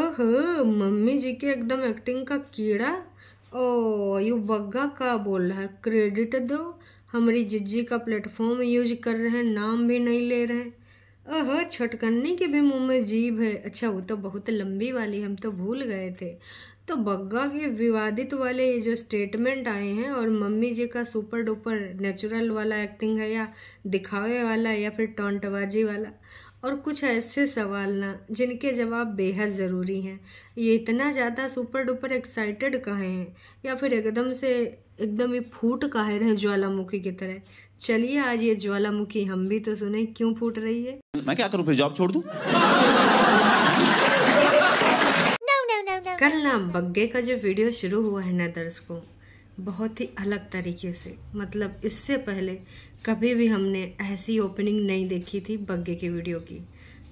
ओह mummy जी के एकदम acting का कीड़ा ओ यू बग्गा का बोल रहा है क्रेडिट दो हमारी जिज्जी का प्लेटफॉर्म यूज कर रहे हैं नाम भी नहीं ले रहे हैं ओह छटकन्नी के भी मुंह में जीभ है अच्छा वो तो बहुत लंबी वाली हम तो भूल गए थे तो बग्गा के विवादित वाले ये जो स्टेटमेंट आए हैं और मम्मी जी का सुपर डुपर नेचुरल वाला एक्टिंग है या दिखावे वाला या फिर टोंटबाजी वाला और कुछ ऐसे सवाल ना जिनके जवाब बेहद ज़रूरी हैं ये इतना ज़्यादा सुपर डुपर एक्साइटेड कहे हैं या फिर एकदम से एकदम ही फूट काहे रहे ज्वालामुखी की तरह चलिए आज ये ज्वालामुखी हम भी तो सुने क्यों फूट रही है मैं क्या करूँ फिर जॉब छोड़ दू कल ना बग्गे का जो वीडियो शुरू हुआ है ना दर्शकों बहुत ही अलग तरीके से मतलब इससे पहले कभी भी हमने ऐसी ओपनिंग नहीं देखी थी बग्गे की वीडियो की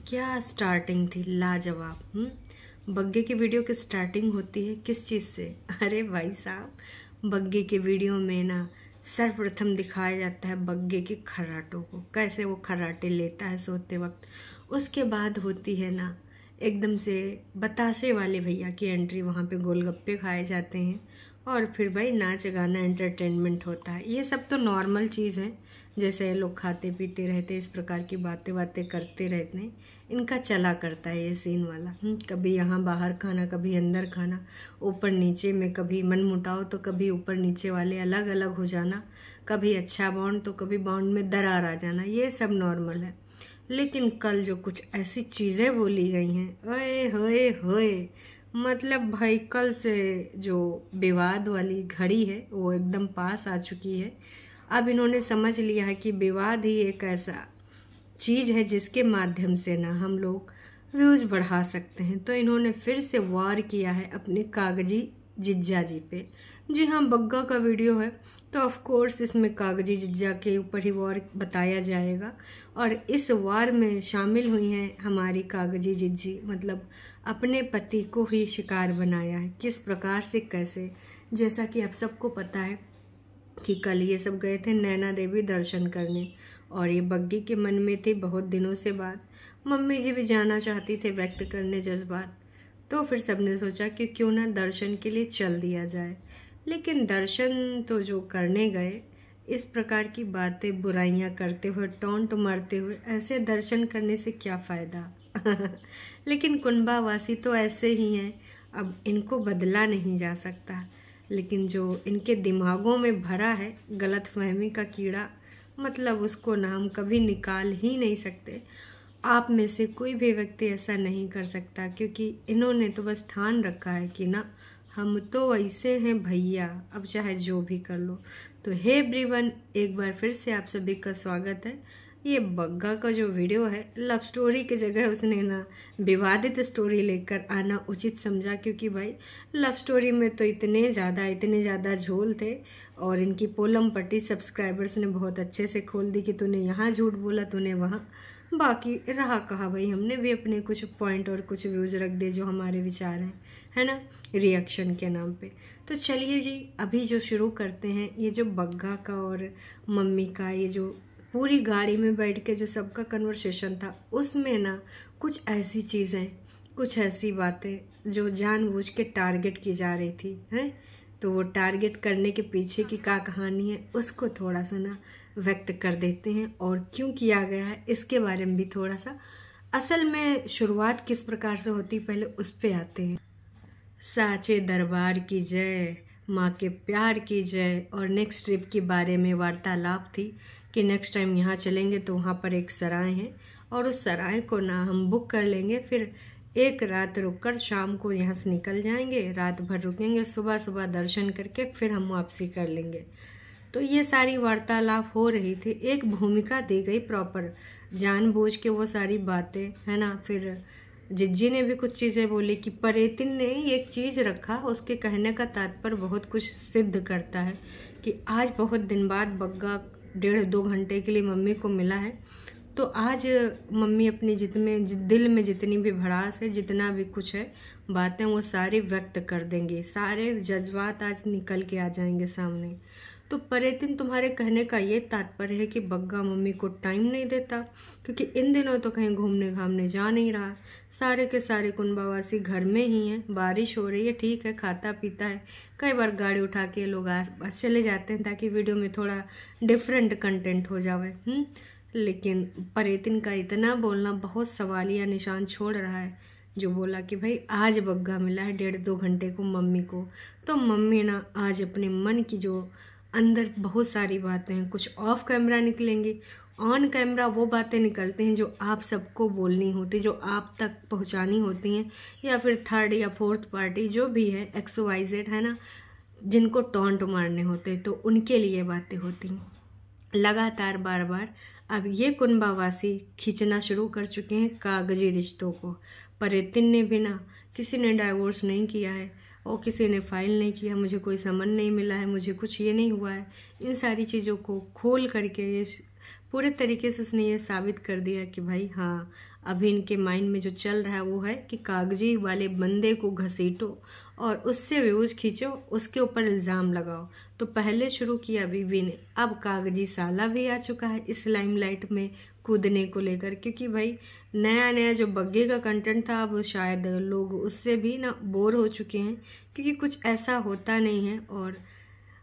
क्या स्टार्टिंग थी लाजवाब हम्म? बग्गे की वीडियो की स्टार्टिंग होती है किस चीज़ से अरे भाई साहब बग्गे की वीडियो में ना सर्वप्रथम दिखाया जाता है बग्गे के खराटों को कैसे वो खराटे लेता है सोते वक्त उसके बाद होती है ना एकदम से बताशे वाले भैया की एंट्री वहाँ पे गोलगप्पे खाए जाते हैं और फिर भाई नाच गाना एंटरटेनमेंट होता है ये सब तो नॉर्मल चीज़ है जैसे लोग खाते पीते रहते इस प्रकार की बातें बातें करते रहते हैं इनका चला करता है ये सीन वाला हम्म, कभी यहाँ बाहर खाना कभी अंदर खाना ऊपर नीचे में कभी मन मुटाओ तो कभी ऊपर नीचे वाले अलग अलग हो जाना कभी अच्छा बॉन्ड तो कभी बॉन्ड में दरार आ जाना ये सब नॉर्मल है लेकिन कल जो कुछ ऐसी चीज़ें बोली गई हैं ओए होए होए मतलब व्हीकल से जो विवाद वाली घड़ी है वो एकदम पास आ चुकी है अब इन्होंने समझ लिया है कि विवाद ही एक ऐसा चीज़ है जिसके माध्यम से ना हम लोग व्यूज बढ़ा सकते हैं तो इन्होंने फिर से वार किया है अपने कागजी जिज्जा जी पे जी हाँ बग्गा का वीडियो है तो ऑफ़ कोर्स इसमें कागजी जिज्जा के ऊपर ही वार बताया जाएगा और इस वार में शामिल हुई हैं हमारी कागजी जिज्जी मतलब अपने पति को ही शिकार बनाया है किस प्रकार से कैसे जैसा कि आप सबको पता है कि कल ये सब गए थे नैना देवी दर्शन करने और ये बग्गी के मन में थी बहुत दिनों से बात मम्मी जी भी जाना चाहती थे व्यक्त करने जज्बात तो फिर सबने सोचा कि क्यों ना दर्शन के लिए चल दिया जाए लेकिन दर्शन तो जो करने गए इस प्रकार की बातें बुराइयां करते हुए टोंट मारते हुए ऐसे दर्शन करने से क्या फ़ायदा लेकिन कुनबावासी तो ऐसे ही हैं अब इनको बदला नहीं जा सकता लेकिन जो इनके दिमागों में भरा है गलत फहमी का कीड़ा मतलब उसको ना हम कभी निकाल ही नहीं सकते आप में से कोई भी व्यक्ति ऐसा नहीं कर सकता क्योंकि इन्होंने तो बस ठान रखा है कि ना हम तो ऐसे हैं भैया अब चाहे जो भी कर लो तो हे ब्रीवन एक बार फिर से आप सभी का स्वागत है ये बग्गा का जो वीडियो है लव स्टोरी की जगह उसने ना विवादित स्टोरी लेकर आना उचित समझा क्योंकि भाई लव स्टोरी में तो इतने ज़्यादा इतने ज़्यादा झोल थे और इनकी पोलम पट्टी सब्सक्राइबर्स ने बहुत अच्छे से खोल दी कि तूने यहाँ झूठ बोला तूने वहाँ बाकी रहा कहा भाई हमने भी अपने कुछ पॉइंट और कुछ व्यूज़ रख दिए जो हमारे विचार हैं है ना रिएक्शन के नाम पे तो चलिए जी अभी जो शुरू करते हैं ये जो बग्घा का और मम्मी का ये जो पूरी गाड़ी में बैठ के जो सबका कन्वर्सेशन था उसमें ना कुछ ऐसी चीज़ें कुछ ऐसी बातें जो जानबूझ के टारगेट की जा रही थी हैं तो वो टारगेट करने के पीछे की क्या कहानी है उसको थोड़ा सा ना व्यक्त कर देते हैं और क्यों किया गया है इसके बारे में भी थोड़ा सा असल में शुरुआत किस प्रकार से होती पहले उस पर आते हैं साचे दरबार की जय माँ के प्यार की जय और नेक्स्ट ट्रिप के बारे में वार्तालाप थी कि नेक्स्ट टाइम यहाँ चलेंगे तो वहाँ पर एक सराय है और उस सराय को ना हम बुक कर लेंगे फिर एक रात रुककर शाम को यहाँ से निकल जाएंगे रात भर रुकेंगे सुबह सुबह दर्शन करके फिर हम वापसी कर लेंगे तो ये सारी वार्तालाप हो रही थी एक भूमिका दी गई प्रॉपर जानबूझ के वो सारी बातें है ना फिर जिज्जी ने भी कुछ चीज़ें बोली कि परेतिन ने एक चीज़ रखा उसके कहने का तात्पर्य बहुत कुछ सिद्ध करता है कि आज बहुत दिन बाद बग्गा डेढ़ दो घंटे के लिए मम्मी को मिला है तो आज मम्मी अपनी जित में दिल में जितनी भी भड़ास है जितना भी कुछ है बातें वो सारी व्यक्त कर देंगे सारे जज्बात आज निकल के आ जाएंगे सामने तो परेतिन तुम्हारे कहने का ये तात्पर्य है कि बग्गा मम्मी को टाइम नहीं देता क्योंकि इन दिनों तो कहीं घूमने घामने जा नहीं रहा सारे के सारे कुनबावासी घर में ही हैं बारिश हो रही है ठीक है खाता पीता है कई बार गाड़ी उठा के लोग आसपास चले जाते हैं ताकि वीडियो में थोड़ा डिफरेंट कंटेंट हो जावे हुँ? हम्म? लेकिन परेतिन का इतना बोलना बहुत सवालिया निशान छोड़ रहा है जो बोला कि भाई आज बग्गा मिला है डेढ़ दो घंटे को मम्मी को तो मम्मी ना आज अपने मन की जो अंदर बहुत सारी बातें हैं कुछ ऑफ कैमरा निकलेंगे ऑन कैमरा वो बातें निकलते हैं जो आप सबको बोलनी होती जो आप तक पहुंचानी होती हैं या फिर थर्ड या फोर्थ पार्टी जो भी है एक्स वाई जेड है ना जिनको टोंट मारने होते तो उनके लिए बातें होती हैं लगातार बार बार अब ये कुनबावासी खींचना शुरू कर चुके हैं कागजी रिश्तों को पर इतने ने बिना किसी ने डाइवोर्स नहीं किया है और किसी ने फाइल नहीं किया मुझे कोई समन नहीं मिला है मुझे कुछ ये नहीं हुआ है इन सारी चीज़ों को खोल करके ये पूरे तरीके से उसने ये साबित कर दिया कि भाई हाँ अभी इनके माइंड में जो चल रहा है वो है कि कागजी वाले बंदे को घसीटो और उससे व्यूज खींचो उसके ऊपर इल्ज़ाम लगाओ तो पहले शुरू किया बीबी ने अब कागजी साला भी आ चुका है इस लाइमलाइट में कूदने को लेकर क्योंकि भाई नया नया जो बग्गे का कंटेंट था अब शायद लोग उससे भी ना बोर हो चुके हैं क्योंकि कुछ ऐसा होता नहीं है और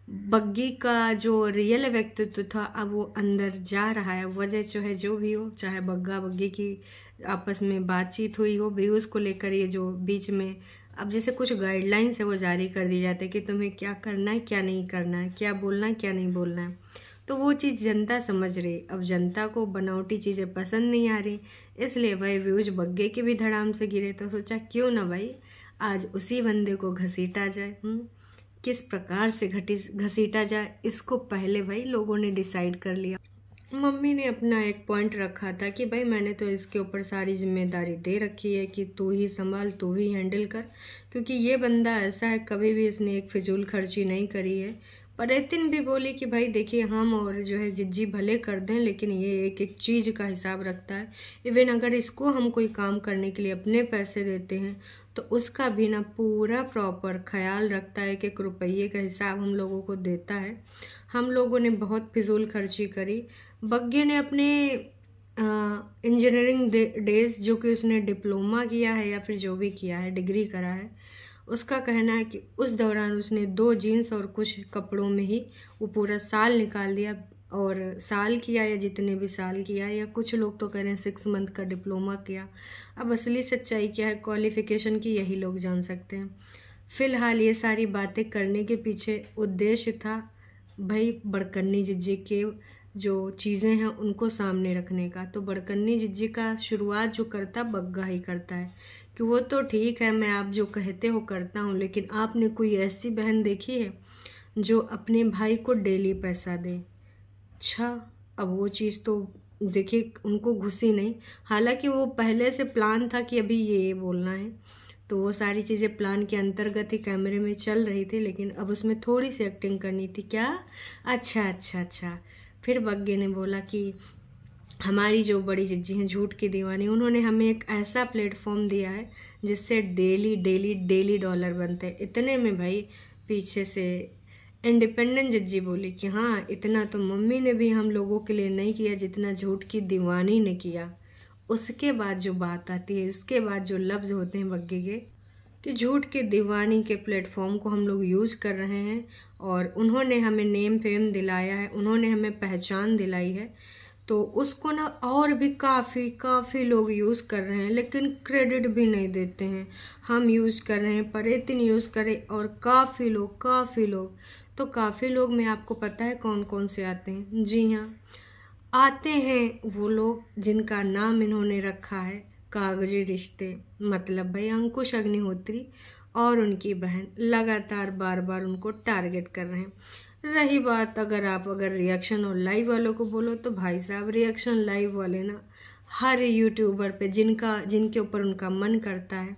बग्गी का जो रियल व्यक्तित्व था अब वो अंदर जा रहा है वजह जो है जो भी हो चाहे बग्गा बग्गी की आपस में बातचीत हुई हो व्यूज़ को लेकर ये जो बीच में अब जैसे कुछ गाइडलाइंस है वो जारी कर दी जाते हैं कि तुम्हें क्या करना है क्या नहीं करना है क्या बोलना है क्या नहीं बोलना है तो वो चीज़ जनता समझ रही अब जनता को बनावटी चीज़ें पसंद नहीं आ रही इसलिए भाई व्यूज बग्गे के भी धड़ाम से गिरे तो सोचा क्यों ना भाई आज उसी बंदे को घसीटा जाए हुँ? हम्म? किस प्रकार से घटी घसीटा जाए इसको पहले भाई लोगों ने डिसाइड कर लिया मम्मी ने अपना एक पॉइंट रखा था कि भाई मैंने तो इसके ऊपर सारी जिम्मेदारी दे रखी है कि तू ही संभाल तू ही हैंडल कर क्योंकि ये बंदा ऐसा है कभी भी इसने एक फिजूल खर्ची नहीं करी है पर एतिन भी बोली कि भाई देखिए हम और जो है जिज्जी भले कर दें लेकिन ये एक एक चीज़ का हिसाब रखता है इवन अगर इसको हम कोई काम करने के लिए अपने पैसे देते हैं तो उसका भी ना पूरा प्रॉपर ख्याल रखता है कि एक रुपये का हिसाब हम लोगों को देता है हम लोगों ने बहुत फिजूल खर्ची करी बग्घे ने अपने इंजीनियरिंग डेज जो कि उसने डिप्लोमा किया है या फिर जो भी किया है डिग्री करा है उसका कहना है कि उस दौरान उसने दो जीन्स और कुछ कपड़ों में ही वो पूरा साल निकाल दिया और साल किया या जितने भी साल किया या कुछ लोग तो कह रहे हैं सिक्स मंथ का डिप्लोमा किया अब असली सच्चाई क्या है क्वालिफिकेशन की यही लोग जान सकते हैं फिलहाल ये सारी बातें करने के पीछे उद्देश्य था भाई बड़कन्नी जिज्जे के जो चीज़ें हैं उनको सामने रखने का तो बड़कन्नी जिज्जी का शुरुआत जो करता बग्गा ही करता है कि वो तो ठीक है मैं आप जो कहते हो करता हूँ लेकिन आपने कोई ऐसी बहन देखी है जो अपने भाई को डेली पैसा दे अच्छा अब वो चीज़ तो देखिए उनको घुसी नहीं हालांकि वो पहले से प्लान था कि अभी ये बोलना है तो वो सारी चीज़ें प्लान के अंतर्गत ही कैमरे में चल रही थी लेकिन अब उसमें थोड़ी सी एक्टिंग करनी थी क्या अच्छा अच्छा अच्छा फिर बग्गे ने बोला कि हमारी जो बड़ी जिज्जी हैं झूठ की दीवानी उन्होंने हमें एक ऐसा प्लेटफॉर्म दिया है जिससे डेली डेली डेली डॉलर बनते हैं इतने में भाई पीछे से इंडिपेंडेंट जज्जी बोली कि हाँ इतना तो मम्मी ने भी हम लोगों के लिए नहीं किया जितना झूठ की दीवानी ने किया उसके बाद जो बात आती है उसके बाद जो लफ्ज़ होते हैं बग्गे के कि झूठ के दीवानी के प्लेटफॉर्म को हम लोग यूज़ कर रहे हैं और उन्होंने हमें नेम फेम दिलाया है उन्होंने हमें पहचान दिलाई है तो उसको ना और भी काफ़ी काफ़ी लोग यूज़ कर रहे हैं लेकिन क्रेडिट भी नहीं देते हैं हम यूज़ कर रहे हैं पर इतनी यूज़ करें और काफ़ी लोग काफ़ी लोग तो काफ़ी लोग मैं आपको पता है कौन कौन से आते हैं जी हाँ आते हैं वो लोग जिनका नाम इन्होंने रखा है कागजी रिश्ते मतलब भाई अंकुश अग्निहोत्री और उनकी बहन लगातार बार बार उनको टारगेट कर रहे हैं रही बात अगर आप अगर रिएक्शन और लाइव वालों को बोलो तो भाई साहब रिएक्शन लाइव वाले ना हर यूट्यूबर पे जिनका जिनके ऊपर उनका मन करता है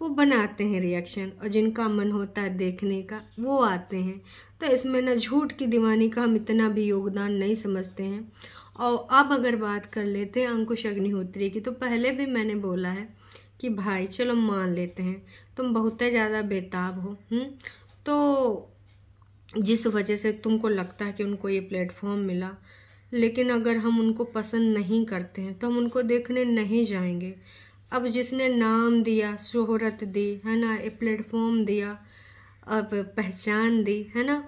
वो बनाते हैं रिएक्शन और जिनका मन होता है देखने का वो आते हैं तो इसमें ना झूठ की दीवानी का हम इतना भी योगदान नहीं समझते हैं और अब अगर बात कर लेते हैं अंकुश अग्निहोत्री की तो पहले भी मैंने बोला है कि भाई चलो मान लेते हैं तुम बहुत ज़्यादा बेताब हो हुँ? हम्म? तो जिस वजह से तुमको लगता है कि उनको ये प्लेटफॉर्म मिला लेकिन अगर हम उनको पसंद नहीं करते हैं तो हम उनको देखने नहीं जाएंगे अब जिसने नाम दिया शोहरत दी है ना ये प्लेटफॉर्म दिया अब पहचान दी है ना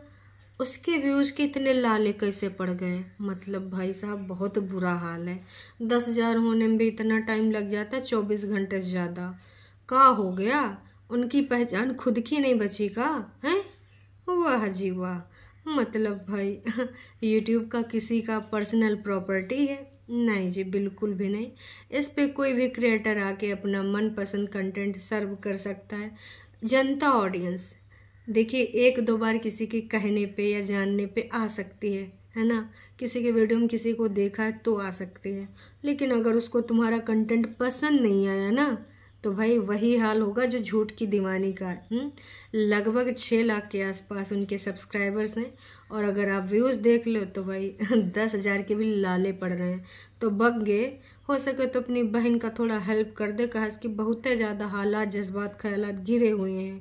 उसके व्यूज़ के इतने लाले कैसे पड़ गए मतलब भाई साहब बहुत बुरा हाल है दस हज़ार होने में भी इतना टाइम लग जाता है चौबीस घंटे से ज़्यादा का हो गया उनकी पहचान खुद की नहीं बची का हैं वाह जी वाह मतलब भाई यूट्यूब का किसी का पर्सनल प्रॉपर्टी है नहीं जी बिल्कुल भी नहीं इस पर कोई भी क्रिएटर आके अपना मनपसंद कंटेंट सर्व कर सकता है जनता ऑडियंस देखिए एक दो बार किसी के कहने पे या जानने पे आ सकती है है ना किसी के वीडियो में किसी को देखा है तो आ सकती है लेकिन अगर उसको तुम्हारा कंटेंट पसंद नहीं आया ना तो भाई वही हाल होगा जो झूठ की दीवानी का हम्म? लगभग छः लाख के आसपास उनके सब्सक्राइबर्स हैं और अगर आप व्यूज़ देख लो तो भाई दस हज़ार के भी लाले पड़ रहे हैं तो बग गए हो सके तो अपनी बहन का थोड़ा हेल्प कर दे कहा कि बहुत ज़्यादा हालात जज्बात ख्याल गिरे हुए हैं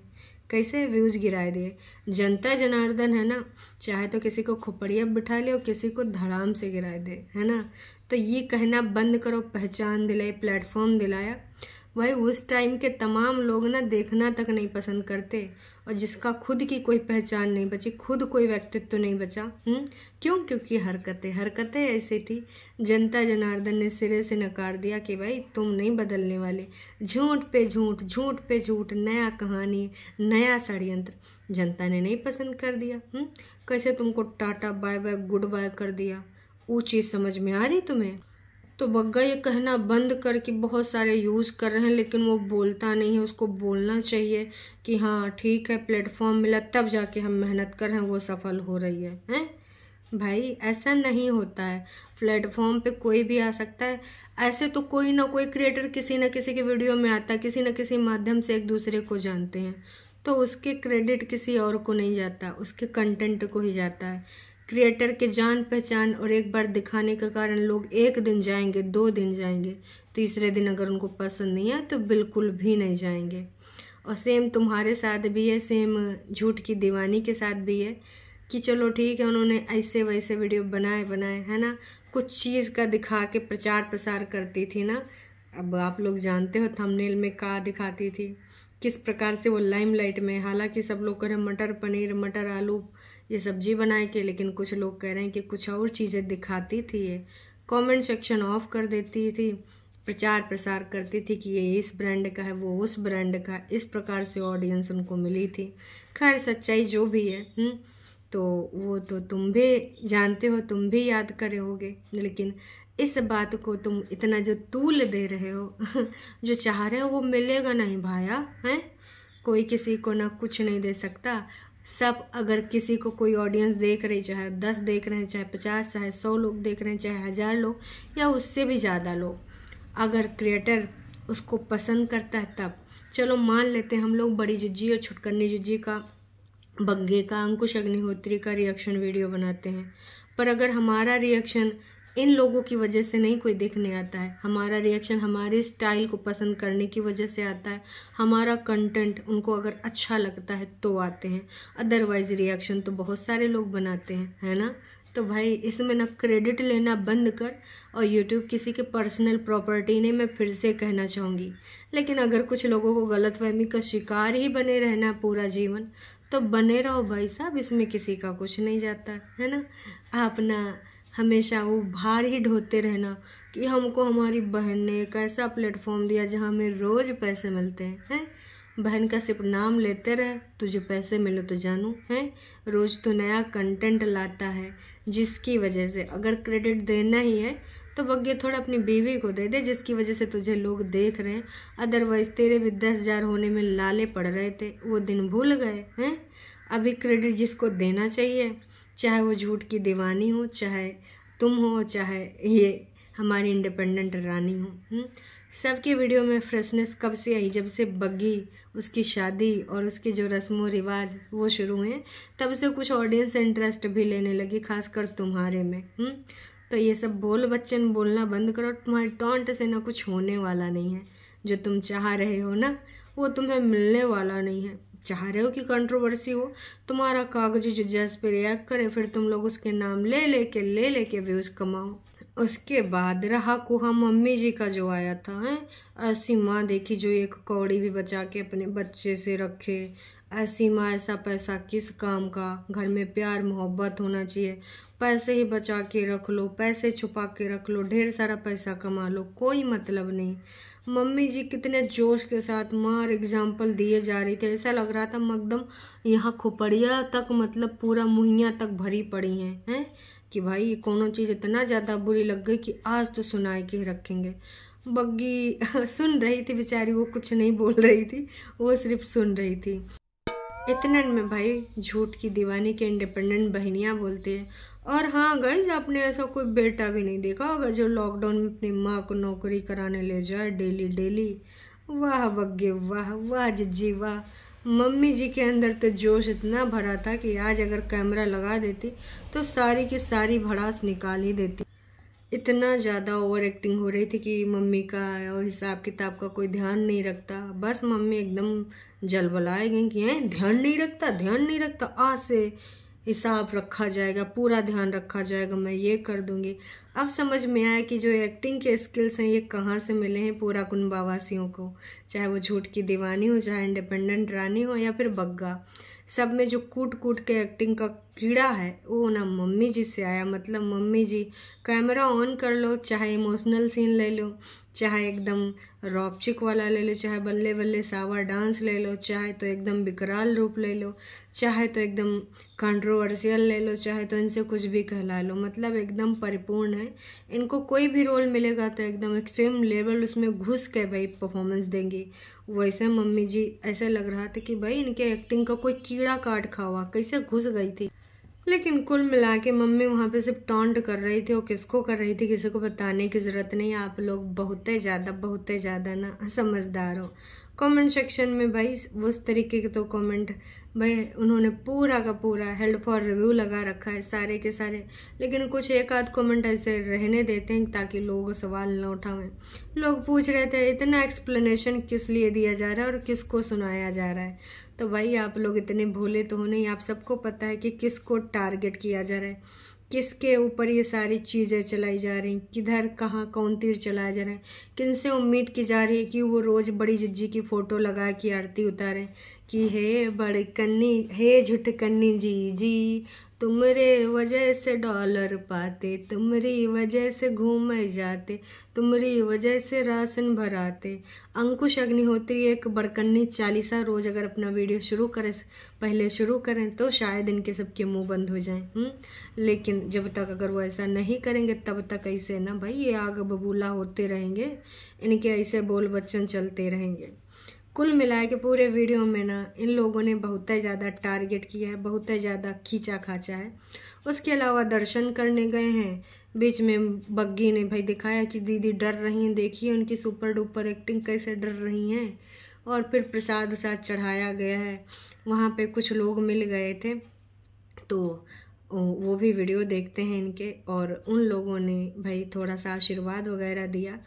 कैसे व्यूज गिराए दिए जनता जनार्दन है ना चाहे तो किसी को खुपड़िया बिठा ले और किसी को धड़ाम से गिराए दे है ना तो ये कहना बंद करो पहचान दिलाई प्लेटफॉर्म दिलाया वही उस टाइम के तमाम लोग ना देखना तक नहीं पसंद करते और जिसका खुद की कोई पहचान नहीं बची खुद कोई व्यक्तित्व तो नहीं बचा हुँ? हम्म? क्यों क्योंकि हरकतें हरकतें ऐसी थी जनता जनार्दन ने सिरे से नकार दिया कि भाई तुम नहीं बदलने वाले झूठ पे झूठ झूठ पे झूठ नया कहानी नया षडयंत्र जनता ने नहीं पसंद कर दिया हुँ? हम्म? कैसे तुमको tata bye bye goodbye कर दिया वो चीज़ समझ में आ रही तुम्हें तो बग्गा ये कहना बंद करके बहुत सारे यूज़ कर रहे हैं लेकिन वो बोलता नहीं है उसको बोलना चाहिए कि हाँ ठीक है प्लेटफॉर्म मिला तब जाके हम मेहनत कर रहे हैं वो सफल हो रही है हैं भाई ऐसा नहीं होता है प्लेटफॉर्म पे कोई भी आ सकता है ऐसे तो कोई ना कोई क्रिएटर किसी न किसी के वीडियो में आता है किसी न किसी माध्यम से एक दूसरे को जानते हैं तो उसके क्रेडिट किसी और को नहीं जाता उसके कंटेंट को ही जाता है क्रिएटर के जान पहचान और एक बार दिखाने के कारण लोग एक दिन जाएंगे दो दिन जाएंगे तीसरे दिन अगर उनको पसंद नहीं आए तो बिल्कुल भी नहीं जाएंगे और सेम तुम्हारे साथ भी है सेम झूठ की दीवानी के साथ भी है कि चलो ठीक है उन्होंने ऐसे वैसे वीडियो बनाए बनाए है ना कुछ चीज़ का दिखा के प्रचार प्रसार करती थी ना अब आप लोग जानते हो थंबनेल में का दिखाती थी किस प्रकार से वो लाइमलाइट में हालांकि सब लोग कह रहे मटर पनीर मटर आलू ये सब्जी बनाए के लेकिन कुछ लोग कह रहे हैं कि कुछ और चीज़ें दिखाती थी ये कमेंट सेक्शन ऑफ कर देती थी प्रचार प्रसार करती थी कि ये इस ब्रांड का है वो उस ब्रांड का इस प्रकार से ऑडियंस उनको मिली थी खैर सच्चाई जो भी है हुँ? हम्म, तो वो तो तुम भी जानते हो तुम भी याद करे होगे लेकिन इस बात को तुम इतना जो तूल दे रहे हो जो चाह रहे हो वो मिलेगा नहीं भाया हैं कोई किसी को ना कुछ नहीं दे सकता सब अगर किसी को कोई ऑडियंस देख रही चाहे दस देख रहे हैं चाहे पचास चाहे सौ लोग देख रहे हैं चाहे हज़ार लोग या उससे भी ज़्यादा लोग अगर क्रिएटर उसको पसंद करता है तब चलो मान लेते हैं हम लोग बड़ी जुज्जी और छुटकन्नी जुज्जी का बग्गे का अंकुश अग्निहोत्री का रिएक्शन वीडियो बनाते हैं पर अगर हमारा रिएक्शन इन लोगों की वजह से नहीं कोई देखने आता है हमारा रिएक्शन हमारे स्टाइल को पसंद करने की वजह से आता है हमारा कंटेंट उनको अगर अच्छा लगता है तो आते हैं अदरवाइज रिएक्शन तो बहुत सारे लोग बनाते हैं है ना तो भाई इसमें ना क्रेडिट लेना बंद कर और यूट्यूब किसी के पर्सनल प्रॉपर्टी ने मैं फिर से कहना चाहूँगी लेकिन अगर कुछ लोगों को गलतफहमी का शिकार ही बने रहना पूरा जीवन तो बने रहो भाई साहब इसमें किसी का कुछ नहीं जाता है ना अपना हमेशा वो भार ही ढोते रहना कि हमको हमारी बहन ने एक ऐसा प्लेटफॉर्म दिया जहाँ हमें रोज़ पैसे मिलते हैं हैं बहन का सिर्फ नाम लेते रहे तुझे पैसे मिले तो जानू हैं रोज़ तो नया कंटेंट लाता है जिसकी वजह से अगर क्रेडिट देना ही है तो बग्गे थोड़ा अपनी बीवी को दे दे जिसकी वजह से तुझे लोग देख रहे हैं अदरवाइज तेरे भी दस हज़ार होने में लाले पड़ रहे थे वो दिन भूल गए हैं अभी क्रेडिट जिसको देना चाहिए चाहे वो झूठ की दीवानी हो चाहे तुम हो चाहे ये हमारी इंडिपेंडेंट रानी हो हम्म? सबके वीडियो में फ्रेशनेस कब से आई जब से बग्गी उसकी शादी और उसके जो रस्म व रिवाज वो शुरू हुए तब से कुछ ऑडियंस इंटरेस्ट भी लेने लगी खासकर तुम्हारे में हम्म? तो ये सब बोल बच्चन बोलना बंद करो तुम्हारे टॉन्ट से ना कुछ होने वाला नहीं है जो तुम चाह रहे हो ना वो तुम्हें मिलने वाला नहीं है चाह रहे हो कि कंट्रोवर्सी हो तुम्हारा कागज जो जज पे रिएक्ट करे फिर तुम लोग उसके नाम ले लेके ले लेके व्यूज़ कमाओ उसके बाद रहा कुहा मम्मी जी का जो आया था है ऐसी माँ देखी जो एक कौड़ी भी बचा के अपने बच्चे से रखे ऐसी माँ ऐसा पैसा किस काम का घर में प्यार मोहब्बत होना चाहिए पैसे ही बचा के रख लो पैसे छुपा के रख लो ढेर सारा पैसा कमा लो कोई मतलब नहीं मम्मी जी कितने जोश के साथ मार एग्जाम्पल दिए जा रही थे ऐसा लग रहा था मकदम यहाँ खोपड़िया तक मतलब पूरा मुहैया तक भरी पड़ी हैं हैं कि भाई ये कोनो चीज़ इतना ज़्यादा बुरी लग गई कि आज तो सुनाए के रखेंगे बग्गी सुन रही थी बेचारी वो कुछ नहीं बोल रही थी वो सिर्फ सुन रही थी इतने में भाई झूठ की दीवानी के इंडिपेंडेंट बहनियाँ बोलती है और हाँ गाइज आपने ऐसा कोई बेटा भी नहीं देखा होगा जो लॉकडाउन में अपनी माँ को नौकरी कराने ले जाए डेली डेली वाह बग्गे वाह वाह जिज्जी वाह मम्मी जी के अंदर तो जोश इतना भरा था कि आज अगर कैमरा लगा देती तो सारी की सारी भड़ास निकाल ही देती इतना ज़्यादा ओवर एक्टिंग हो रही थी कि मम्मी का और हिसाब किताब का कोई ध्यान नहीं रखता बस मम्मी एकदम जलबलाए गई कि हैं ध्यान नहीं रखता ध्यान नहीं रखता आ से हिसाब रखा जाएगा पूरा ध्यान रखा जाएगा मैं ये कर दूंगी अब समझ में आया कि जो एक्टिंग के स्किल्स हैं ये कहाँ से मिले हैं पूरा कुंबावासियों को चाहे वो झूठ की दीवानी हो चाहे इंडिपेंडेंट रानी हो या फिर बग्गा सब में जो कूट कूट के एक्टिंग का कीड़ा है वो ना मम्मी जी से आया मतलब मम्मी जी कैमरा ऑन कर लो चाहे इमोशनल सीन ले लो चाहे एकदम रॉपचिक वाला ले लो चाहे बल्ले बल्ले सावा डांस ले लो चाहे तो एकदम विकराल रूप ले लो चाहे तो एकदम कंट्रोवर्शियल ले लो चाहे तो इनसे कुछ भी कहला लो मतलब एकदम परिपूर्ण है इनको कोई भी रोल मिलेगा तो एकदम एक्सट्रीम लेवल उसमें घुस के भाई परफॉर्मेंस देंगी वैसे मम्मी जी ऐसा लग रहा था कि भाई इनके एक्टिंग का कोई कीड़ा काट खा हुआ कैसे घुस गई थी लेकिन कुल मिला के मम्मी वहाँ पे सिर्फ टॉन्ट कर रही थी और किसको कर रही थी किसी को बताने की ज़रूरत नहीं आप लोग बहुत ही ज़्यादा बहुत ही ज़्यादा ना समझदार हो कमेंट सेक्शन में भाई उस तरीके के तो कमेंट भाई उन्होंने पूरा का पूरा हेल्ड फॉर रिव्यू लगा रखा है सारे के सारे लेकिन कुछ एक आध कमेंट ऐसे रहने देते हैं ताकि लोग सवाल न उठावें लोग पूछ रहे थे इतना एक्सप्लेनेशन किस लिए दिया जा रहा है और किसको सुनाया जा रहा है तो भाई आप लोग इतने भोले तो हो नहीं आप सबको पता है कि किसको टारगेट किया जा रहा है किसके ऊपर ये सारी चीज़ें चलाई जा रही किधर कहाँ कौन तीर चलाया जा रहा है किन से उम्मीद की जा रही है कि वो रोज़ बड़ी जज्जी की फ़ोटो लगा के आरती उतारें कि हे बड़कन्नी हे झुटकन्नी जी जी तुमरे वजह से डॉलर पाते तुमरी वजह से घूम जाते तुमरी वजह से राशन भराते अंकुश अग्निहोत्री एक बड़कन्नी चालीसा रोज़ अगर अपना वीडियो शुरू करें पहले शुरू करें तो शायद इनके सबके मुंह बंद हो जाएं हम्म? लेकिन जब तक अगर वो ऐसा नहीं करेंगे तब तक ऐसे ना भाई ये आग बबूला होते रहेंगे इनके ऐसे बोल बच्चन चलते रहेंगे कुल मिला के पूरे वीडियो में ना इन लोगों ने बहुत ही ज़्यादा टारगेट किया है बहुत ही ज़्यादा खींचा खाचा है उसके अलावा दर्शन करने गए हैं बीच में बग्गी ने भाई दिखाया कि दीदी डर रही हैं देखिए उनकी सुपर डुपर एक्टिंग कैसे डर रही हैं और फिर प्रसाद उसाद चढ़ाया गया है वहाँ पर कुछ लोग मिल गए थे तो वो भी वीडियो देखते हैं इनके और उन लोगों ने भाई थोड़ा सा आशीर्वाद वगैरह दिया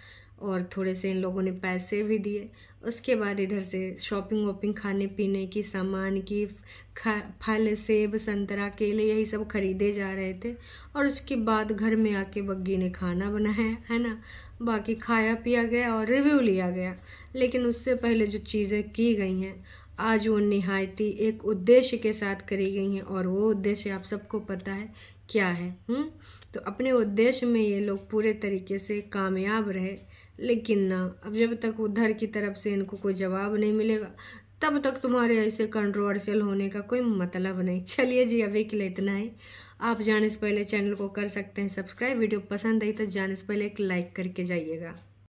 और थोड़े से इन लोगों ने पैसे भी दिए उसके बाद इधर से शॉपिंग वॉपिंग खाने पीने की सामान की खा फल सेब संतरा केले यही सब खरीदे जा रहे थे और उसके बाद घर में आके बग्गी ने खाना बनाया है ना बाकी खाया पिया गया और रिव्यू लिया गया लेकिन उससे पहले जो चीज़ें की गई हैं आज वो निहायती एक उद्देश्य के साथ करी गई हैं और वो उद्देश्य आप सबको पता है क्या है हुँ? हम्म? तो अपने उद्देश्य में ये लोग पूरे तरीके से कामयाब रहे लेकिन ना अब जब तक उधर की तरफ से इनको कोई जवाब नहीं मिलेगा तब तक तुम्हारे ऐसे कंट्रोवर्शियल होने का कोई मतलब नहीं चलिए जी अभी के लिए इतना ही आप जाने से पहले चैनल को कर सकते हैं सब्सक्राइब वीडियो पसंद आई तो जाने से पहले एक लाइक करके जाइएगा